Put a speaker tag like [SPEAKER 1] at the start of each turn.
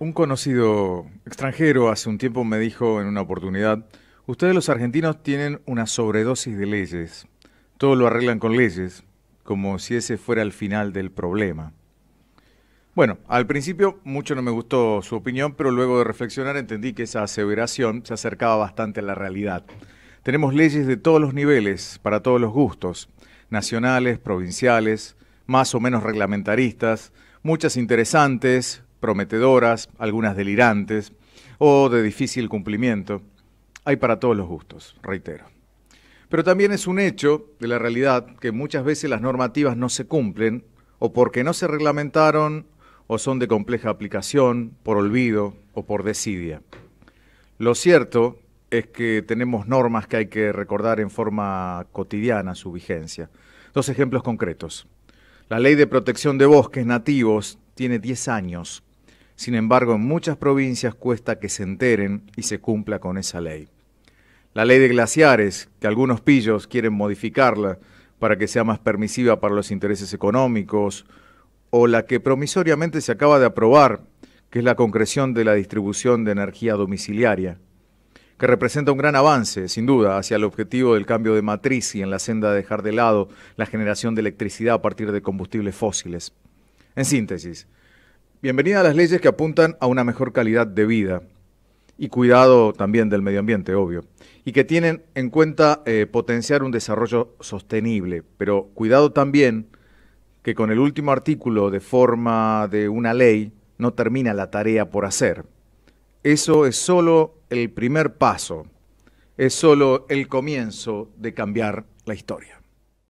[SPEAKER 1] Un conocido extranjero hace un tiempo me dijo en una oportunidad, ustedes los argentinos tienen una sobredosis de leyes, todo lo arreglan con leyes, como si ese fuera el final del problema. Bueno, al principio mucho no me gustó su opinión, pero luego de reflexionar entendí que esa aseveración se acercaba bastante a la realidad. Tenemos leyes de todos los niveles, para todos los gustos, nacionales, provinciales, más o menos reglamentaristas, muchas interesantes, prometedoras, algunas delirantes o de difícil cumplimiento. Hay para todos los gustos, reitero. Pero también es un hecho de la realidad que muchas veces las normativas no se cumplen o porque no se reglamentaron o son de compleja aplicación, por olvido o por desidia. Lo cierto es que tenemos normas que hay que recordar en forma cotidiana su vigencia. Dos ejemplos concretos. La ley de protección de bosques nativos tiene 10 años sin embargo, en muchas provincias cuesta que se enteren y se cumpla con esa ley. La ley de glaciares, que algunos pillos quieren modificarla para que sea más permisiva para los intereses económicos, o la que promisoriamente se acaba de aprobar, que es la concreción de la distribución de energía domiciliaria, que representa un gran avance, sin duda, hacia el objetivo del cambio de matriz y en la senda de dejar de lado la generación de electricidad a partir de combustibles fósiles. En síntesis, Bienvenida a las leyes que apuntan a una mejor calidad de vida y cuidado también del medio ambiente, obvio, y que tienen en cuenta eh, potenciar un desarrollo sostenible, pero cuidado también que con el último artículo de forma de una ley no termina la tarea por hacer. Eso es solo el primer paso, es solo el comienzo de cambiar la historia.